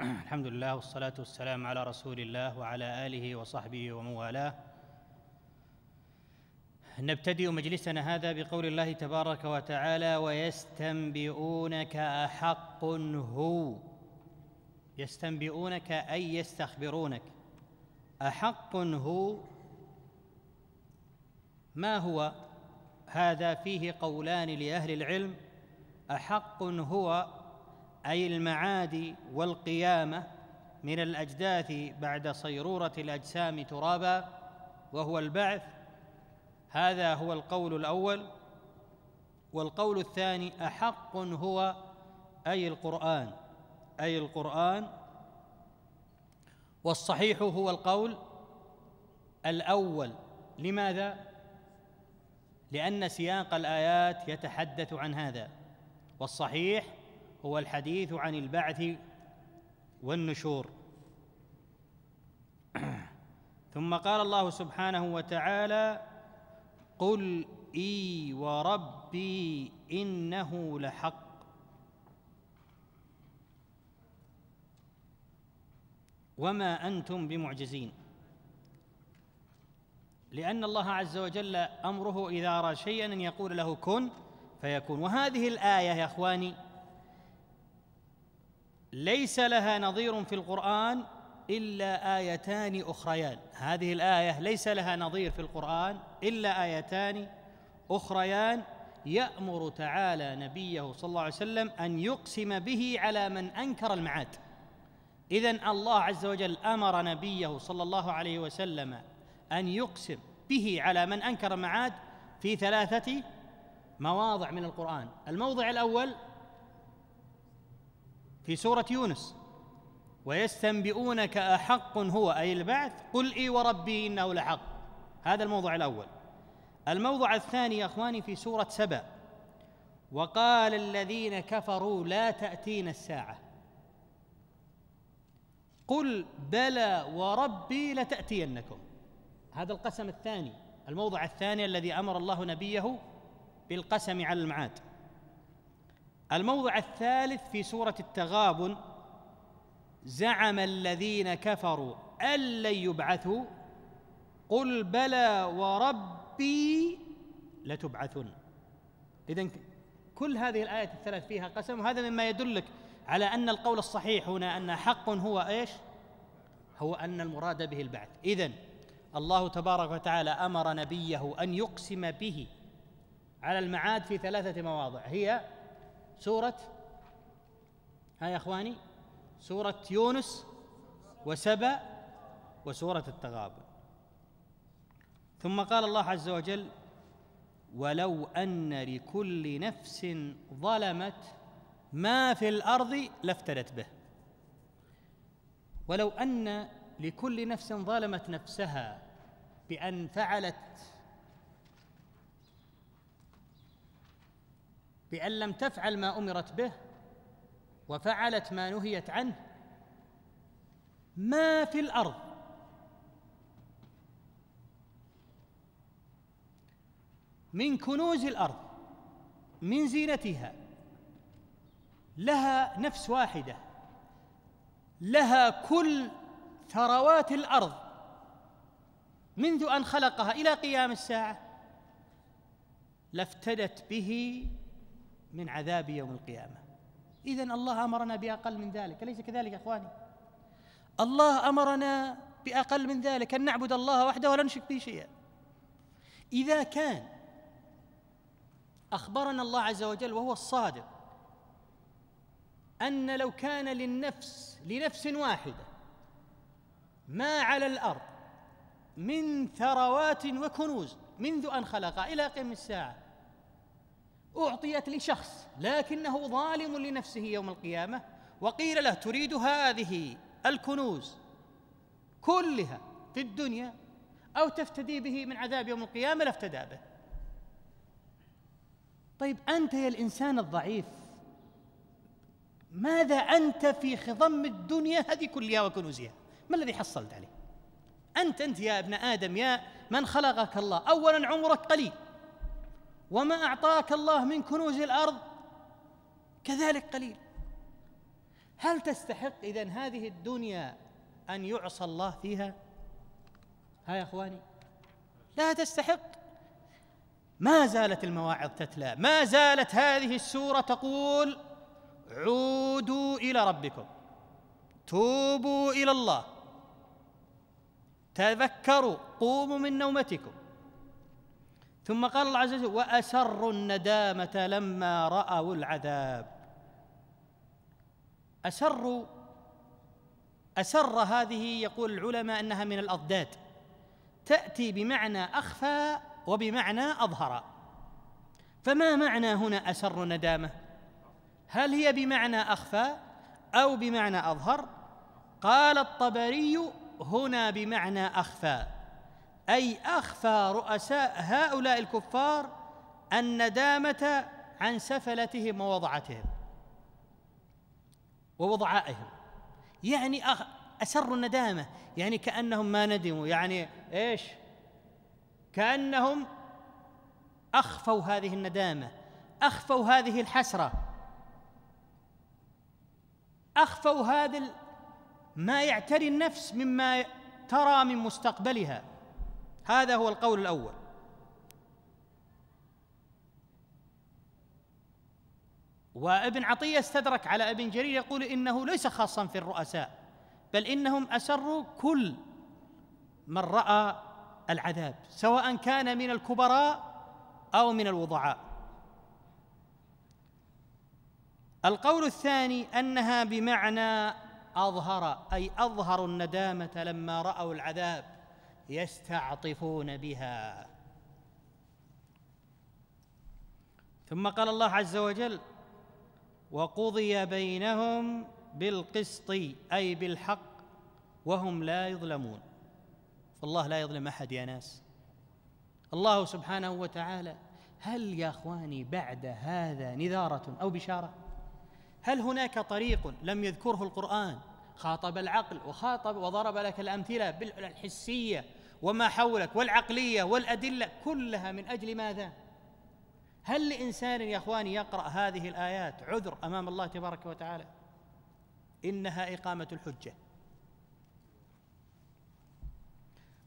الحمد لله والصلاة والسلام على رسول الله وعلى آله وصحبه وموالاه نبتدئ مجلسنا هذا بقول الله تبارك وتعالى ويستنبئونك أحق هو يستنبئونك أي يستخبرونك أحق هو ما هو هذا فيه قولان لأهل العلم أحق هو اي المعاد والقيامه من الاجداث بعد صيروره الاجسام ترابا وهو البعث هذا هو القول الاول والقول الثاني احق هو اي القران اي القران والصحيح هو القول الاول لماذا لان سياق الايات يتحدث عن هذا والصحيح هو الحديث عن البعث والنشور ثم قال الله سبحانه وتعالى قل اي وربي انه لحق وما انتم بمعجزين لان الله عز وجل امره اذا اراد شيئا ان يقول له كن فيكون وهذه الايه يا اخواني ليس لها نظير في القرآن إلا آيتان أخريان هذه الآية ليس لها نظير في القرآن إلا آيتان أخريان يأمر تعالى نبيه صلى الله عليه وسلم أن يقسم به على من أنكر المعاد إذا الله عز وجل أمر نبيه صلى الله عليه وسلم أن يقسم به على من أنكر المعاد في ثلاثة مواضع من القرآن الموضع الأول في سورة يونس ويستنبئونك أحق هو أي البعث قل إي وربي إنه لحق هذا الموضع الأول الموضع الثاني يا إخواني في سورة سبأ وقال الذين كفروا لا تأتينا الساعة قل بلى وربي لتأتينكم هذا القسم الثاني الموضع الثاني الذي أمر الله نبيه بالقسم على المعاد الموضع الثالث في سورة التغابن زعم الذين كفروا أن لن يبعثوا قل بلى وربي لتبعثن إذا كل هذه الآية الثلاث فيها قسم وهذا مما يدلك على أن القول الصحيح هنا أن حق هو إيش هو أن المراد به البعث إذا الله تبارك وتعالى أمر نبيه أن يقسم به على المعاد في ثلاثة مواضع هي سورة ها يا إخواني سورة يونس وسبأ وسورة التغابن ثم قال الله عز وجل ولو أن لكل نفس ظلمت ما في الأرض لافتدت به ولو أن لكل نفس ظلمت نفسها بأن فعلت بأن لم تفعل ما أمرت به وفعلت ما نهيت عنه ما في الأرض من كنوز الأرض من زينتها لها نفس واحدة لها كل ثروات الأرض منذ أن خلقها إلى قيام الساعة لافتدت به من عذاب يوم القيامة إذا الله أمرنا بأقل من ذلك أليس كذلك يا إخواني الله أمرنا بأقل من ذلك أن نعبد الله وحده ولا نشرك به شيئا إذا كان أخبرنا الله عز وجل وهو الصادق أن لو كان للنفس لنفس واحدة ما على الأرض من ثروات وكنوز منذ أن خلق إلى قيام الساعة أعطيت لشخص لكنه ظالم لنفسه يوم القيامة وقيل له تريد هذه الكنوز كلها في الدنيا أو تفتدي به من عذاب يوم القيامة لافتدى به طيب أنت يا الإنسان الضعيف ماذا أنت في خضم الدنيا هذه كلها وكنوزها ما الذي حصلت عليه أنت أنت يا ابن آدم يا من خلقك الله أولا عمرك قليل وما اعطاك الله من كنوز الارض كذلك قليل هل تستحق اذا هذه الدنيا ان يعصى الله فيها ها يا اخواني لا تستحق ما زالت المواعظ تتلى ما زالت هذه السوره تقول عودوا الى ربكم توبوا الى الله تذكروا قوموا من نومتكم ثم قال الله عز وجل وأسروا الندامة لما رأوا العذاب أسروا أسر هذه يقول العلماء أنها من الأضداد تأتي بمعنى أخفى وبمعنى أظهر فما معنى هنا أسر الندامة هل هي بمعنى أخفى أو بمعنى أظهر قال الطبري هنا بمعنى أخفى اي اخفى رؤساء هؤلاء الكفار الندامه عن سفلتهم ووضعتهم ووضعائهم يعني أخ... اسروا الندامه يعني كانهم ما ندموا يعني ايش كانهم اخفوا هذه الندامه اخفوا هذه الحسره اخفوا هذا ما يعتري النفس مما ترى من مستقبلها هذا هو القول الاول وابن عطيه استدرك على ابن جرير يقول انه ليس خاصا في الرؤساء بل انهم اسروا كل من راى العذاب سواء كان من الكبراء او من الوضعاء القول الثاني انها بمعنى اظهر اي اظهروا الندامه لما راوا العذاب يستعطفون بها ثم قال الله عز وجل وقضي بينهم بالقسط اي بالحق وهم لا يظلمون فالله لا يظلم احد يا ناس الله سبحانه وتعالى هل يا اخواني بعد هذا نذاره او بشاره هل هناك طريق لم يذكره القران خاطب العقل وخاطب وضرب لك الأمثلة بالحسية وما حولك والعقلية والأدلة كلها من أجل ماذا؟ هل لإنسان يا إخواني يقرأ هذه الآيات عذر أمام الله تبارك وتعالى؟ إنها إقامة الحجة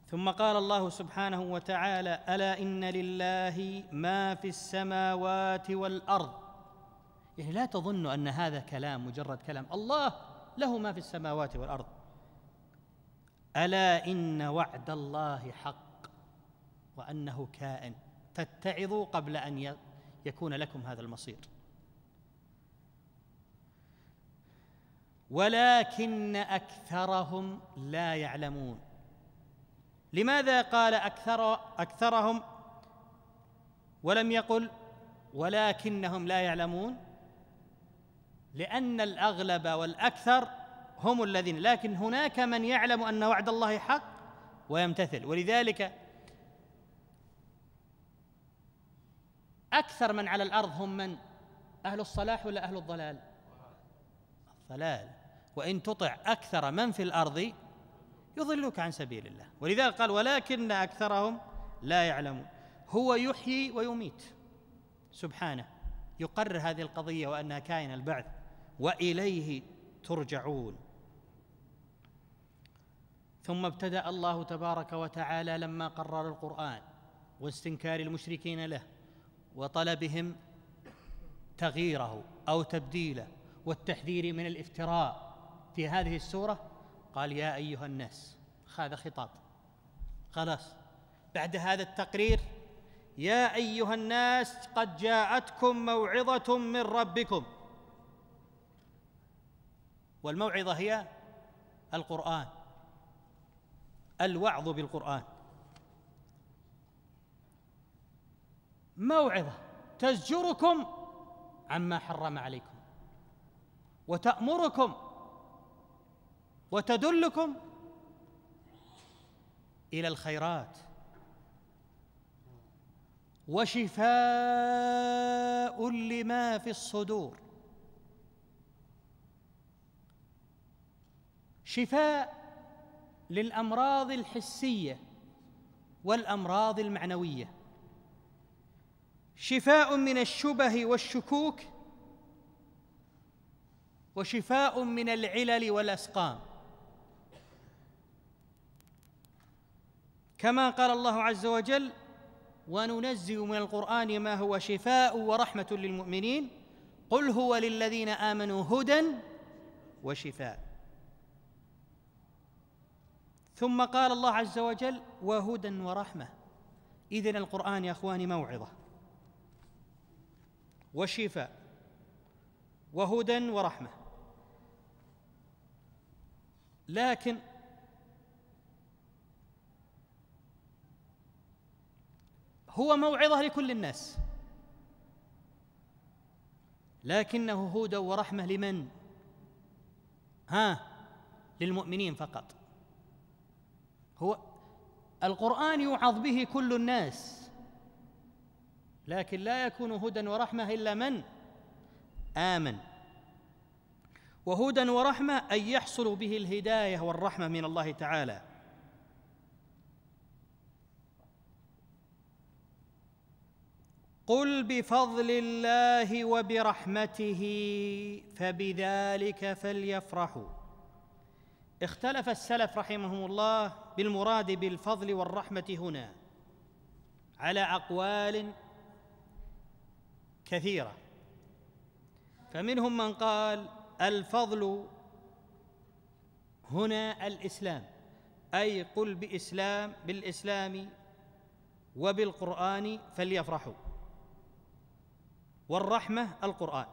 ثم قال الله سبحانه وتعالى الا ان لله ما في السماوات والارض يعني لا تظن ان هذا كلام مجرد كلام الله له ما في السماوات والارض الا ان وعد الله حق وانه كائن فاتعظوا قبل ان يكون لكم هذا المصير ولكن اكثرهم لا يعلمون لماذا قال اكثر اكثرهم ولم يقل ولكنهم لا يعلمون لأن الأغلب والأكثر هم الذين لكن هناك من يعلم أن وعد الله حق ويمتثل ولذلك أكثر من على الأرض هم من أهل الصلاح ولا أهل الضلال الضلال وإن تطع أكثر من في الأرض يضلوك عن سبيل الله ولذلك قال ولكن أكثرهم لا يعلمون هو يحيي ويميت سبحانه يقرر هذه القضية وأنها كائن البعث واليه ترجعون ثم ابتدا الله تبارك وتعالى لما قرر القران واستنكار المشركين له وطلبهم تغييره او تبديله والتحذير من الافتراء في هذه السوره قال يا ايها الناس هذا خطاب خلاص بعد هذا التقرير يا ايها الناس قد جاءتكم موعظه من ربكم والموعظه هي القران الوعظ بالقران موعظه تزجركم عما حرم عليكم وتامركم وتدلكم الى الخيرات وشفاء لما في الصدور شفاء للامراض الحسيه والامراض المعنويه شفاء من الشبه والشكوك وشفاء من العلل والاسقام كما قال الله عز وجل وننزل من القران ما هو شفاء ورحمه للمؤمنين قل هو للذين امنوا هدى وشفاء ثم قال الله عز وجل وهدى ورحمه اذن القران يا اخواني موعظه وشفاء وهدى ورحمه لكن هو موعظه لكل الناس لكنه هدى ورحمه لمن ها للمؤمنين فقط هو القرآن يوعظ به كل الناس لكن لا يكون هدى ورحمة إلا من آمن وهدى ورحمة أن يحصل به الهداية والرحمة من الله تعالى قل بفضل الله وبرحمته فبذلك فليفرحوا اختلف السلف رحمهم الله بالمراد بالفضل والرحمه هنا على اقوال كثيره فمنهم من قال الفضل هنا الاسلام اي قل باسلام بالاسلام وبالقران فليفرحوا والرحمه القران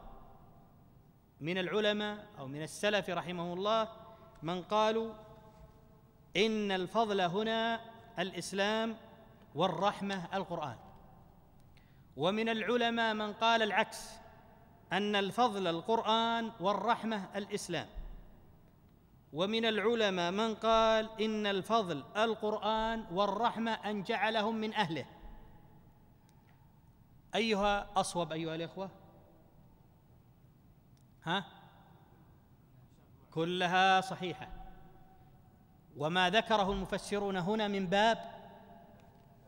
من العلماء او من السلف رحمه الله من قالوا إن الفضل هنا الإسلام والرحمة القرآن ومن العلماء من قال العكس أن الفضل القرآن والرحمة الإسلام ومن العلماء من قال إن الفضل القرآن والرحمة أن جعلهم من أهله أيها أصوب أيها الإخوة ها كلها صحيحه وما ذكره المفسرون هنا من باب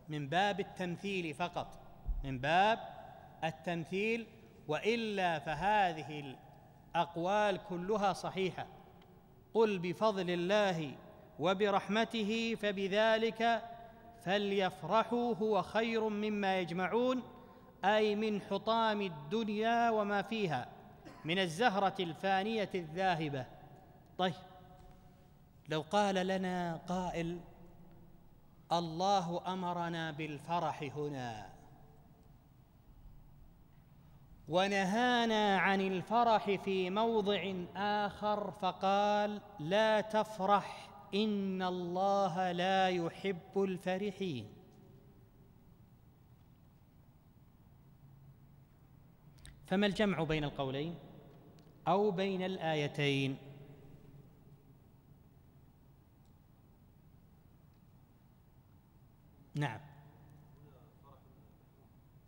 من باب التمثيل فقط من باب التمثيل والا فهذه الاقوال كلها صحيحه قل بفضل الله وبرحمته فبذلك فليفرحوا هو خير مما يجمعون اي من حطام الدنيا وما فيها من الزهره الفانيه الذاهبه طيب لو قال لنا قائل الله امرنا بالفرح هنا ونهانا عن الفرح في موضع اخر فقال لا تفرح ان الله لا يحب الفرحين فما الجمع بين القولين او بين الايتين نعم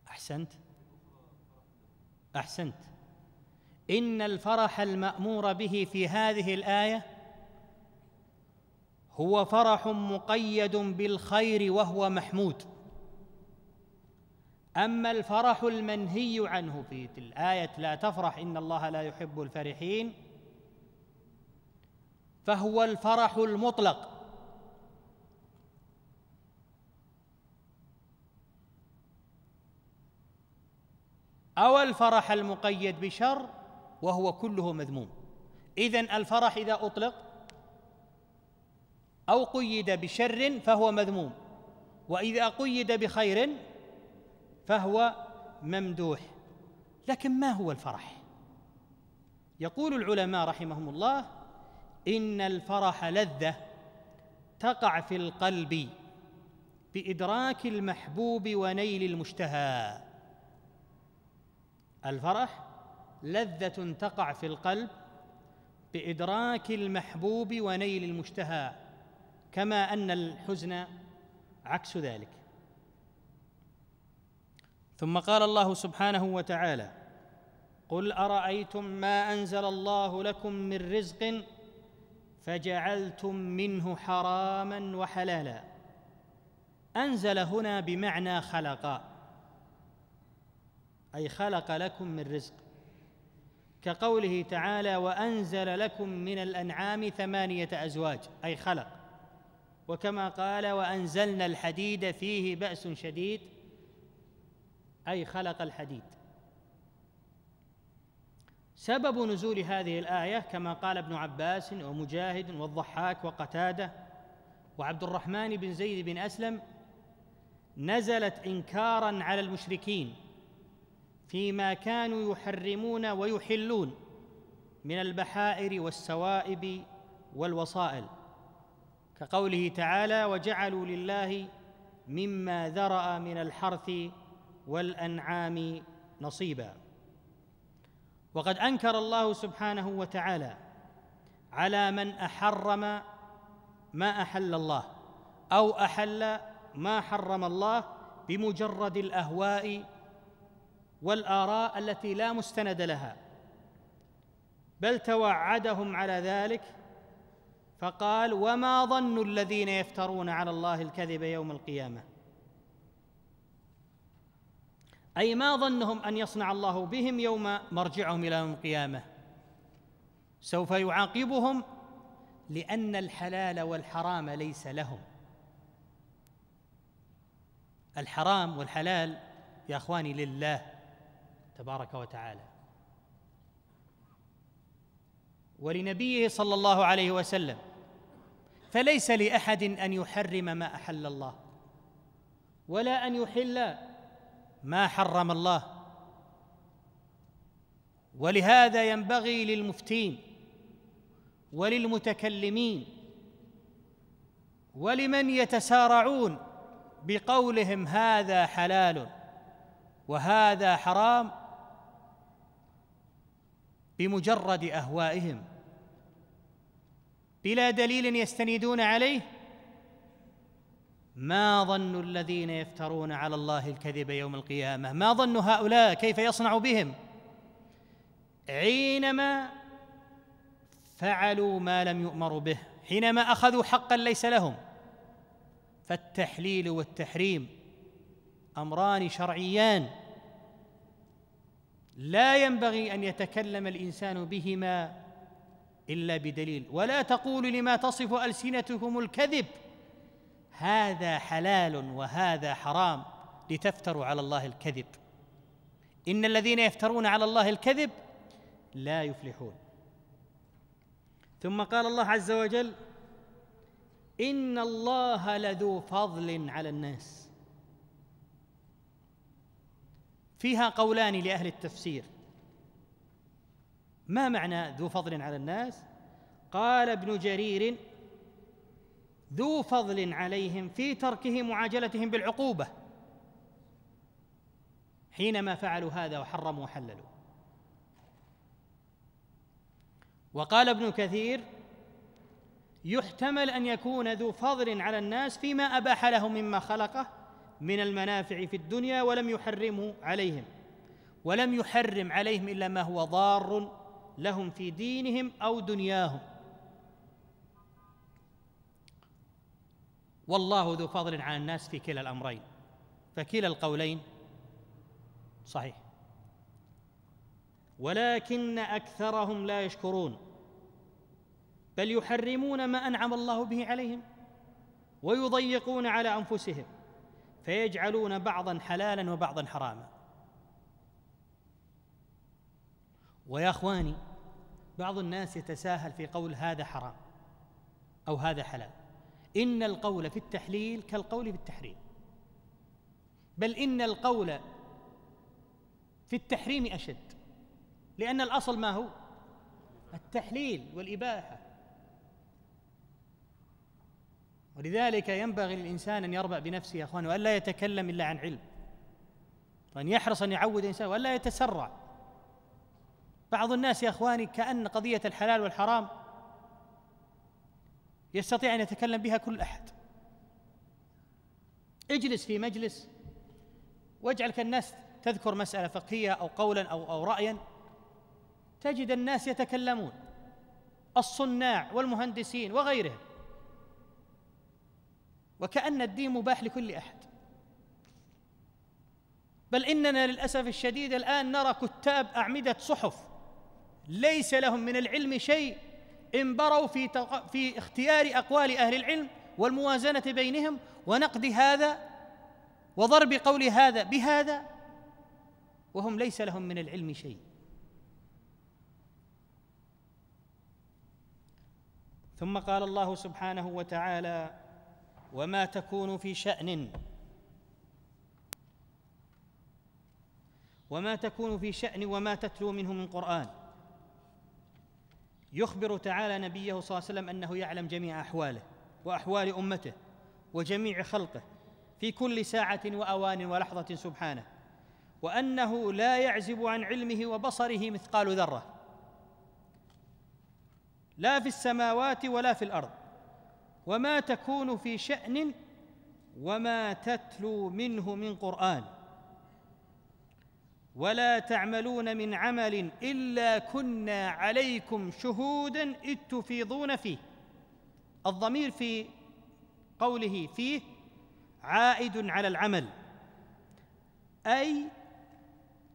أحسنت أحسنت إن الفرح المأمور به في هذه الآية هو فرح مقيد بالخير وهو محمود أما الفرح المنهي عنه في الآية لا تفرح إن الله لا يحب الفرحين فهو الفرح المطلق أو الفرح المقيد بشر وهو كله مذموم إذا الفرح إذا أطلق أو قيد بشر فهو مذموم وإذا قيد بخير فهو ممدوح لكن ما هو الفرح يقول العلماء رحمهم الله ان الفرح لذه تقع في القلب بادراك المحبوب ونيل المشتهى الفرح لذة تقع في القلب بإدراك المحبوب ونيل المشتهى كما أن الحزن عكس ذلك ثم قال الله سبحانه وتعالى قل ارايتم ما انزل الله لكم من رزق فجعلتم منه حراما وحلالا انزل هنا بمعنى خلقًا أي خلق لكم من رزق كقوله تعالى وأنزل لكم من الأنعام ثمانية أزواج أي خلق وكما قال وأنزلنا الحديد فيه بأس شديد أي خلق الحديد سبب نزول هذه الآية كما قال ابن عباس ومجاهد والضحاك وقتادة وعبد الرحمن بن زيد بن أسلم نزلت إنكارا على المشركين فيما كانوا يحرمون ويحلون من البحائر والسوائب والوصائل كقوله تعالى وجعلوا لله مما ذرا من الحرث والانعام نصيبا وقد انكر الله سبحانه وتعالى على من احرم ما احل الله او احل ما حرم الله بمجرد الاهواء والاراء التي لا مستند لها بل توعدهم على ذلك فقال وما ظن الذين يفترون على الله الكذب يوم القيامه اي ما ظنهم ان يصنع الله بهم يوم مرجعهم الى يوم القيامه سوف يعاقبهم لان الحلال والحرام ليس لهم الحرام والحلال يا اخواني لله تبارك وتعالى ولنبيه صلى الله عليه وسلم فليس لاحد ان يحرم ما احل الله ولا ان يحل ما حرم الله ولهذا ينبغي للمفتين وللمتكلمين ولمن يتسارعون بقولهم هذا حلال وهذا حرام بمجرد اهوائهم بلا دليل يستندون عليه ما ظن الذين يفترون على الله الكذب يوم القيامه ما ظن هؤلاء كيف يصنع بهم حينما فعلوا ما لم يؤمروا به حينما اخذوا حقا ليس لهم فالتحليل والتحريم امران شرعيان لا ينبغي ان يتكلم الانسان بهما الا بدليل ولا تقول لما تصف السنتكم الكذب هذا حلال وهذا حرام لتفتروا على الله الكذب ان الذين يفترون على الله الكذب لا يفلحون ثم قال الله عز وجل ان الله لذو فضل على الناس فيها قولان لاهل التفسير ما معنى ذو فضل على الناس قال ابن جرير ذو فضل عليهم في تركه معاجلتهم بالعقوبه حينما فعلوا هذا وحرموا وحللوا وقال ابن كثير يحتمل ان يكون ذو فضل على الناس فيما اباح لهم مما خلقه من المنافع في الدنيا ولم يحرمه عليهم ولم يحرم عليهم الا ما هو ضار لهم في دينهم او دنياهم والله ذو فضل على الناس في كلا الامرين فكلا القولين صحيح ولكن اكثرهم لا يشكرون بل يحرمون ما انعم الله به عليهم ويضيقون على انفسهم فيجعلون بعضا حلالا وبعضا حراما ويا اخواني بعض الناس يتساهل في قول هذا حرام او هذا حلال ان القول في التحليل كالقول في التحريم بل ان القول في التحريم اشد لان الاصل ما هو التحليل والاباحه ولذلك ينبغي للإنسان أن يربع بنفسه يا أخوان وأن لا يتكلم إلا عن علم وأن يحرص أن يعود الإنسان وأن لا يتسرع بعض الناس يا أخواني كأن قضية الحلال والحرام يستطيع أن يتكلم بها كل أحد اجلس في مجلس واجعل كالناس تذكر مسألة فقهية أو قولا أو, أو رأيا تجد الناس يتكلمون الصناع والمهندسين وغيرهم وكأن الدين مباح لكل أحد بل إننا للأسف الشديد الآن نرى كتاب أعمدة صحف ليس لهم من العلم شيء انبروا في, في اختيار أقوال أهل العلم والموازنة بينهم ونقد هذا وضرب قول هذا بهذا وهم ليس لهم من العلم شيء ثم قال الله سبحانه وتعالى وما تكون في شأن وما تكون في شأن وما تتلو منه من قرآن يخبر تعالى نبيه صلى الله عليه وسلم أنه يعلم جميع أحواله وأحوال أمته وجميع خلقه في كل ساعة وأوان ولحظة سبحانه وأنه لا يعزب عن علمه وبصره مثقال ذرة لا في السماوات ولا في الأرض وما تكون في شأن وما تتلو منه من قرآن ولا تعملون من عمل إلا كنا عليكم شهودا إذ تفيضون فيه الضمير في قوله فيه عائد على العمل أي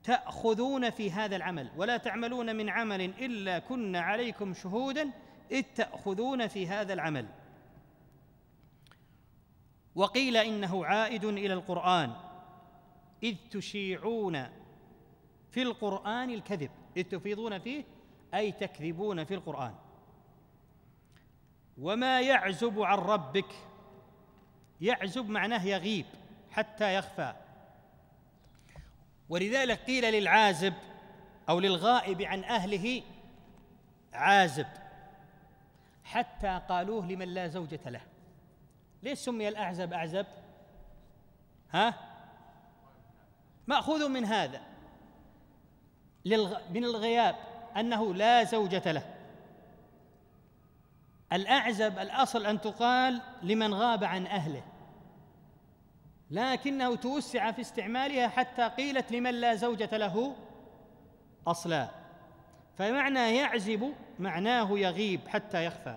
تأخذون في هذا العمل ولا تعملون من عمل إلا كنا عليكم شهودا إذ تأخذون في هذا العمل وقيل انه عائد الى القران اذ تشيعون في القران الكذب اذ تفيضون فيه اي تكذبون في القران وما يعزب عن ربك يعزب معناه يغيب حتى يخفى ولذلك قيل للعازب او للغائب عن اهله عازب حتى قالوه لمن لا زوجه له ليش سمي الأعزب أعزب ها مأخوذ من هذا من الغياب أنه لا زوجة له الأعزب الأصل أن تقال لمن غاب عن أهله لكنه توسع في استعمالها حتى قيلت لمن لا زوجة له أصلا فمعنى يعزب معناه يغيب حتى يخفى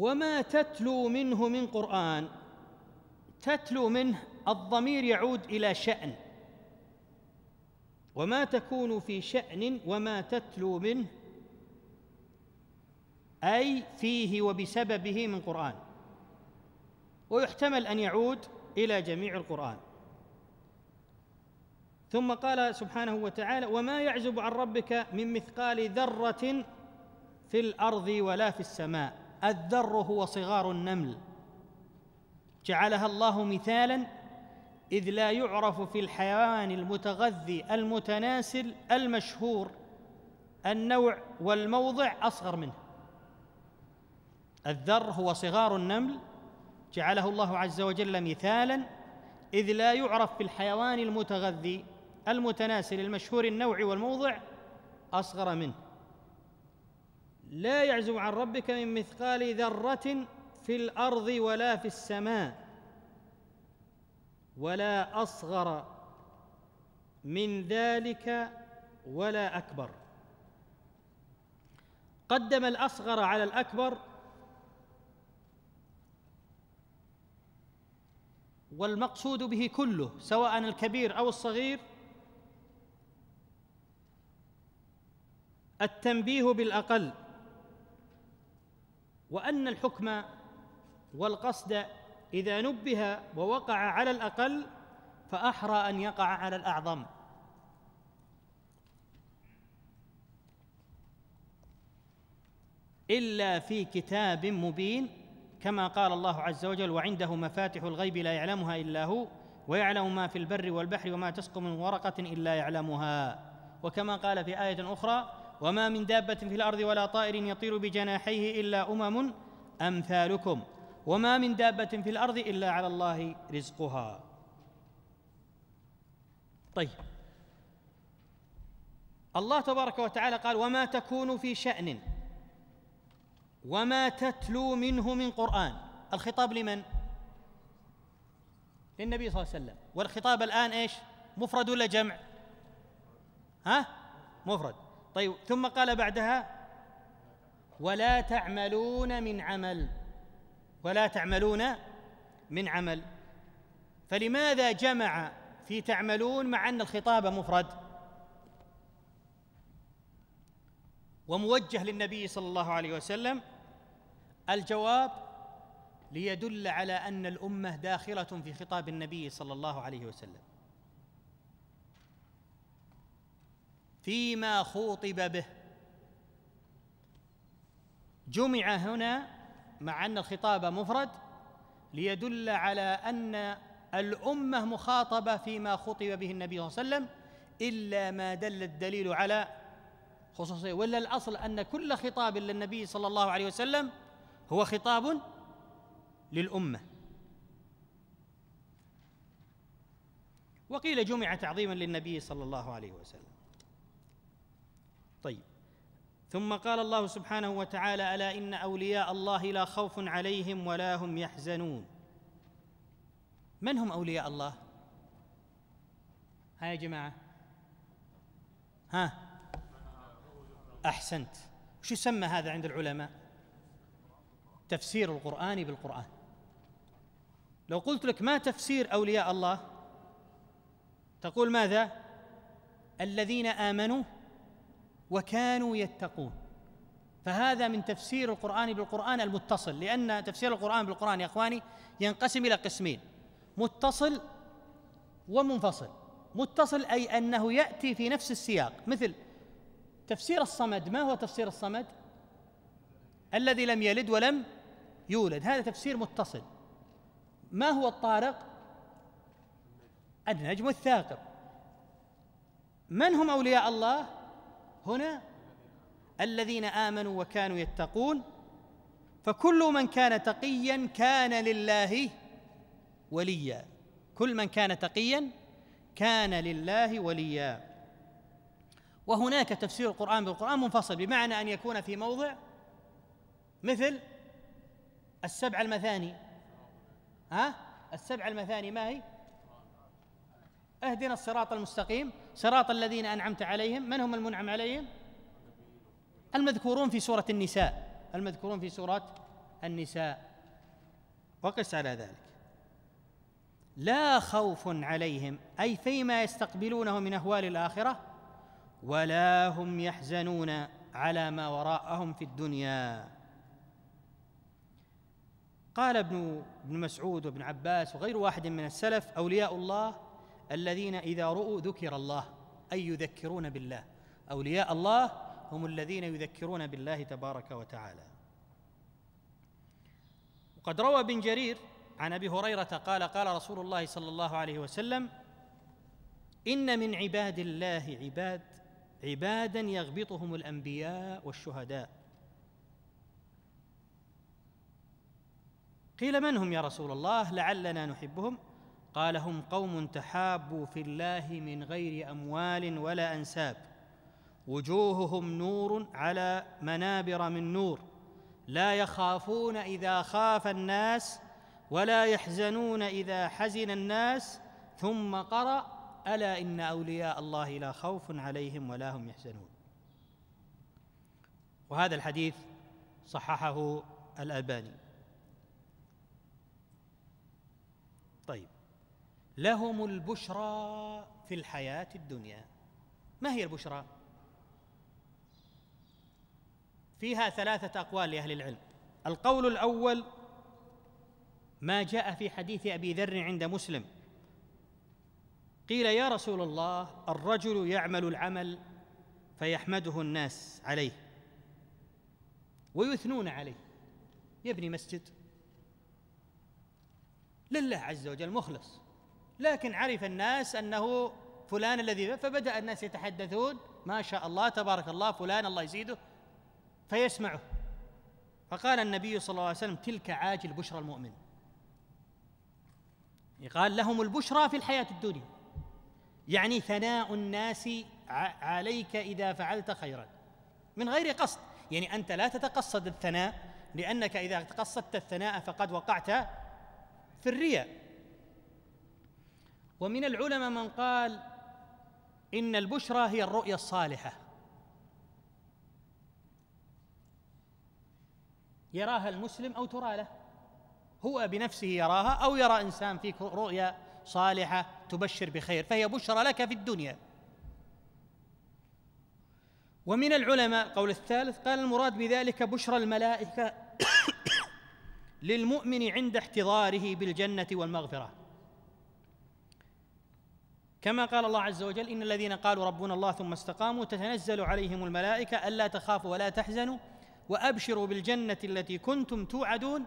وما تتلو منه من قرآن تتلو منه الضمير يعود إلى شأن وما تكون في شأن وما تتلو منه أي فيه وبسببه من قرآن ويحتمل أن يعود إلى جميع القرآن ثم قال سبحانه وتعالى وما يعزب عن ربك من مثقال ذرة في الأرض ولا في السماء الذر هو صغار النمل جعلها الله مثالا اذ لا يعرف في الحيوان المتغذي المتناسل المشهور النوع والموضع اصغر منه الذر هو صغار النمل جعله الله عز وجل مثالا اذ لا يعرف في الحيوان المتغذي المتناسل المشهور النوع والموضع اصغر منه لا يعزو عن ربك من مثقال ذره في الارض ولا في السماء ولا اصغر من ذلك ولا اكبر قدم الاصغر على الاكبر والمقصود به كله سواء الكبير او الصغير التنبيه بالاقل وأن الحكم والقصد إذا نبه ووقع على الأقل فأحرى أن يقع على الأعظم إلا في كتاب مبين كما قال الله عز وجل وعنده مفاتح الغيب لا يعلمها إلا هو ويعلم ما في البر والبحر وما تسقط من ورقة إلا يعلمها وكما قال في آية أخرى وما من دابة في الأرض ولا طائر يطير بجناحيه إلا أمم أمثالكم وما من دابة في الأرض إلا على الله رزقها طيب الله تبارك وتعالى قال وما تكون في شأن وما تتلو منه من قرآن الخطاب لمن؟ للنبي صلى الله عليه وسلم والخطاب الآن إيش؟ مفرد ولا جمع؟ ها؟ مفرد طيب ثم قال بعدها ولا تعملون من عمل ولا تعملون من عمل فلماذا جمع في تعملون مع ان الخطاب مفرد وموجه للنبي صلى الله عليه وسلم الجواب ليدل على ان الامه داخله في خطاب النبي صلى الله عليه وسلم فيما خوطب به جمع هنا مع ان الخطاب مفرد ليدل على ان الامه مخاطبه فيما خطب به النبي صلى الله عليه وسلم الا ما دل الدليل على خصوصيه ولا الاصل ان كل خطاب للنبي صلى الله عليه وسلم هو خطاب للامه وقيل جمع تعظيما للنبي صلى الله عليه وسلم طيب ثم قال الله سبحانه وتعالى الا ان اولياء الله لا خوف عليهم ولا هم يحزنون من هم اولياء الله ها يا جماعه ها احسنت شو سمى هذا عند العلماء تفسير القران بالقران لو قلت لك ما تفسير اولياء الله تقول ماذا الذين امنوا وكانوا يتقون فهذا من تفسير القرآن بالقرآن المتصل لأن تفسير القرآن بالقرآن يا إخواني ينقسم إلى قسمين متصل ومنفصل متصل أي أنه يأتي في نفس السياق مثل تفسير الصمد ما هو تفسير الصمد؟ الذي لم يلد ولم يولد هذا تفسير متصل ما هو الطارق؟ النجم الثاقب من هم أولياء الله؟ هنا الذين امنوا وكانوا يتقون فكل من كان تقيا كان لله وليا كل من كان تقيا كان لله وليا وهناك تفسير القران بالقران منفصل بمعنى ان يكون في موضع مثل السبع المثاني ها السبع المثاني ما هي اهدنا الصراط المستقيم صراط الذين انعمت عليهم من هم المنعم عليهم المذكورون في سوره النساء المذكورون في سوره النساء وقس على ذلك لا خوف عليهم اي فيما يستقبلونه من اهوال الاخره ولا هم يحزنون على ما وراءهم في الدنيا قال ابن ابن مسعود وابن عباس وغير واحد من السلف اولياء الله الذين إذا رؤوا ذكر الله أي يذكرون بالله أولياء الله هم الذين يذكرون بالله تبارك وتعالى وقد روى بن جرير عن أبي هريرة قال قال رسول الله صلى الله عليه وسلم إن من عباد الله عباد عبادا يغبطهم الأنبياء والشهداء قيل من هم يا رسول الله لعلنا نحبهم قال هم قوم تحابوا في الله من غير اموال ولا انساب وجوههم نور على منابر من نور لا يخافون اذا خاف الناس ولا يحزنون اذا حزن الناس ثم قرا الا ان اولياء الله لا خوف عليهم ولا هم يحزنون وهذا الحديث صححه الالباني طيب لهم البشرى في الحياة الدنيا ما هي البشرى؟ فيها ثلاثة أقوال لأهل العلم القول الأول ما جاء في حديث أبي ذر عند مسلم قيل يا رسول الله الرجل يعمل العمل فيحمده الناس عليه ويثنون عليه يبني مسجد لله عز وجل مخلص لكن عرف الناس انه فلان الذي فبدا الناس يتحدثون ما شاء الله تبارك الله فلان الله يزيده فيسمعه فقال النبي صلى الله عليه وسلم تلك عاجل بشرى المؤمن قال لهم البشرى في الحياه الدنيا يعني ثناء الناس عليك اذا فعلت خيرا من غير قصد يعني انت لا تتقصد الثناء لانك اذا تقصدت الثناء فقد وقعت في الرياء ومن العلماء من قال ان البشرى هي الرؤيا الصالحه يراها المسلم او ترى له هو بنفسه يراها او يرى انسان فيك رؤيا صالحه تبشر بخير فهي بشرى لك في الدنيا ومن العلماء قول الثالث قال المراد بذلك بشرى الملائكه للمؤمن عند احتضاره بالجنه والمغفره كما قال الله عز وجل إن الذين قالوا ربنا الله ثم استقاموا تتنزل عليهم الملائكة ألا تخافوا ولا تحزنوا وأبشروا بالجنة التي كنتم توعدون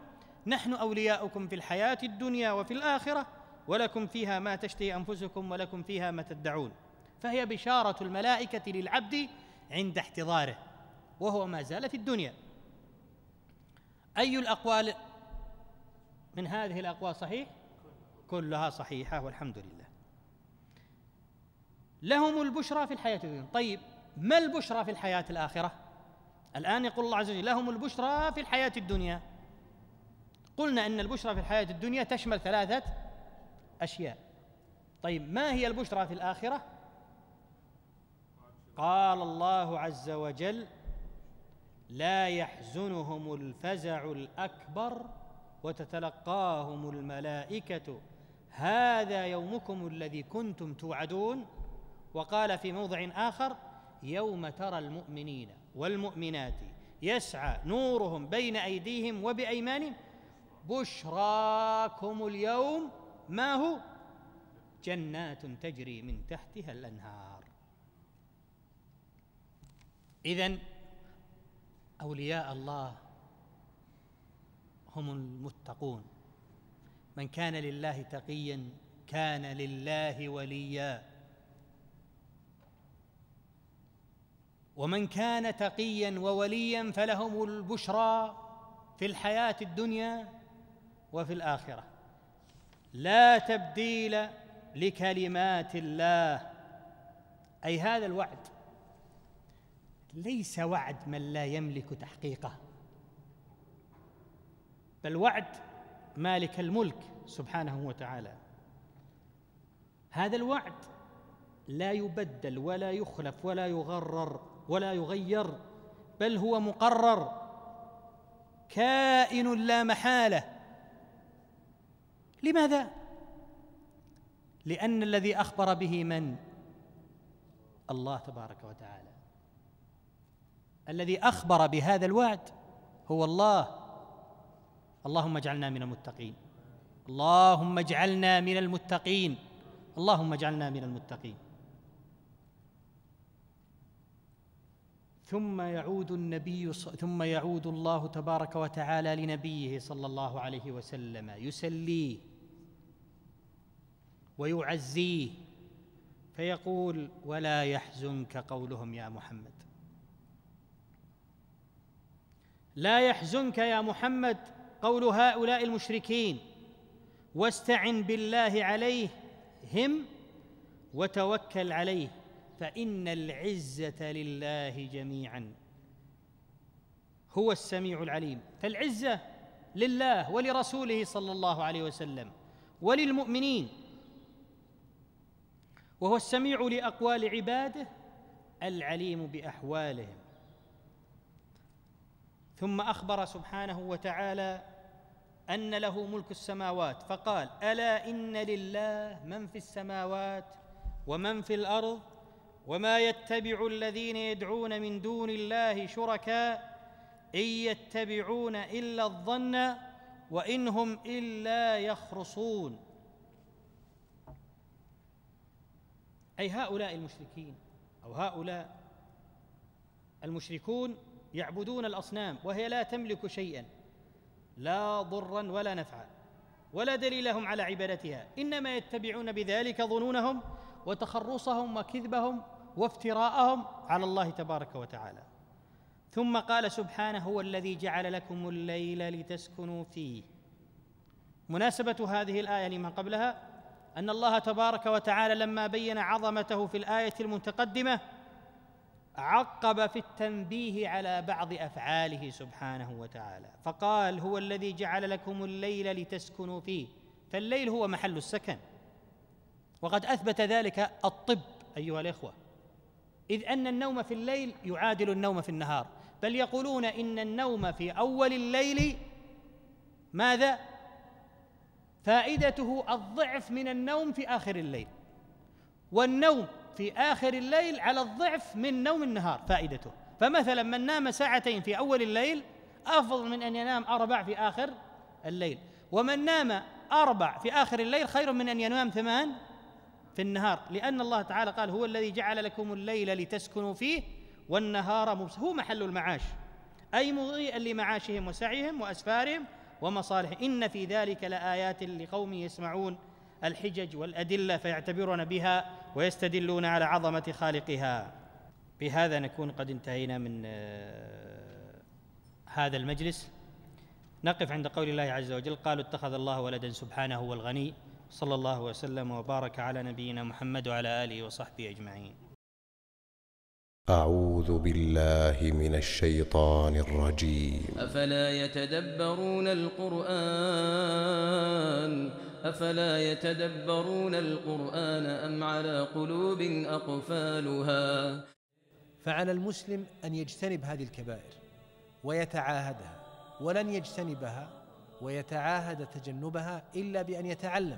نحن أولياؤكم في الحياة الدنيا وفي الآخرة ولكم فيها ما تشتهي أنفسكم ولكم فيها ما تدعون فهي بشارة الملائكة للعبد عند احتضاره وهو ما زال في الدنيا أي الأقوال من هذه الأقوال صحيح؟ كلها صحيحة والحمد لله لهم البشرى في الحياة الدنيا طيب ما البشرى في الحياة الآخرة الآن يقول الله عز وجل لهم البشرى في الحياة الدنيا قلنا أن البشرى في الحياة الدنيا تشمل ثلاثة أشياء طيب ما هي البشرى في الآخرة قال الله عز وجل لا يحزنهم الفزع الأكبر وتتلقاهم الملائكة هذا يومكم الذي كنتم توعدون وقال في موضع آخر يوم ترى المؤمنين والمؤمنات يسعى نورهم بين أيديهم وبأيمانهم بشراكم اليوم ما هو جنات تجري من تحتها الأنهار إذا أولياء الله هم المتقون من كان لله تقيا كان لله وليا ومن كان تقيا ووليا فلهم البشرى في الحياه الدنيا وفي الاخره لا تبديل لكلمات الله اي هذا الوعد ليس وعد من لا يملك تحقيقه بل وعد مالك الملك سبحانه وتعالى هذا الوعد لا يبدل ولا يخلف ولا يغرر ولا يغير بل هو مقرر كائن لا محاله لماذا لان الذي اخبر به من الله تبارك وتعالى الذي اخبر بهذا الوعد هو الله اللهم اجعلنا من المتقين اللهم اجعلنا من المتقين اللهم اجعلنا من المتقين ثم يعود النبي ثم يعود الله تبارك وتعالى لنبيه صلى الله عليه وسلم يسليه ويعزيه فيقول ولا يحزنك قولهم يا محمد لا يحزنك يا محمد قول هؤلاء المشركين واستعن بالله عليه هم وتوكل عليه فإن العزة لله جميعا هو السميع العليم فالعزة لله ولرسوله صلى الله عليه وسلم وللمؤمنين وهو السميع لأقوال عباده العليم بأحوالهم ثم أخبر سبحانه وتعالى أن له ملك السماوات فقال ألا إن لله من في السماوات ومن في الأرض وما يتبع الذين يدعون من دون الله شركاء ان يتبعون الا الظن وان هم الا يخرصون اي هؤلاء المشركين او هؤلاء المشركون يعبدون الاصنام وهي لا تملك شيئا لا ضرا ولا نفعا ولا دليل لهم على عبادتها انما يتبعون بذلك ظنونهم وتخرصهم وكذبهم وافتراءهم على الله تبارك وتعالى ثم قال سبحانه هو الذي جعل لكم الليل لتسكنوا فيه مناسبه هذه الايه لما قبلها ان الله تبارك وتعالى لما بين عظمته في الايه المتقدمه عقب في التنبيه على بعض افعاله سبحانه وتعالى فقال هو الذي جعل لكم الليل لتسكنوا فيه فالليل هو محل السكن وقد اثبت ذلك الطب ايها الاخوه إذ أن النوم في الليل يعادل النوم في النهار بل يقولون إن النوم في أول الليل ماذا؟ فائدته الضعف من النوم في آخر الليل والنوم في آخر الليل على الضعف من نوم النهار فائدته فمثلا من نام ساعتين في أول الليل أفضل من أن ينام أربع في آخر الليل ومن نام أربع في آخر الليل خير من أن ينام ثمان في النهار لأن الله تعالى قال هو الذي جعل لكم الليل لتسكنوا فيه والنهار مبس هو محل المعاش أي مضيئا لمعاشهم وسعيهم وأسفارهم ومصالح إن في ذلك لآيات لقوم يسمعون الحجج والأدلة فيعتبرون بها ويستدلون على عظمة خالقها بهذا نكون قد انتهينا من آه، هذا المجلس نقف عند قول الله عز وجل قالوا اتخذ الله ولدا سبحانه هو الغني صلى الله وسلم وبارك على نبينا محمد وعلى اله وصحبه اجمعين أعوذ بالله من الشيطان الرجيم أفلا يتدبرون القرآن أفلا يتدبرون القرآن أم على قلوب أقفالها فعلى المسلم أن يجتنب هذه الكبائر ويتعاهدها ولن يجتنبها ويتعاهد تجنبها إلا بأن يتعلم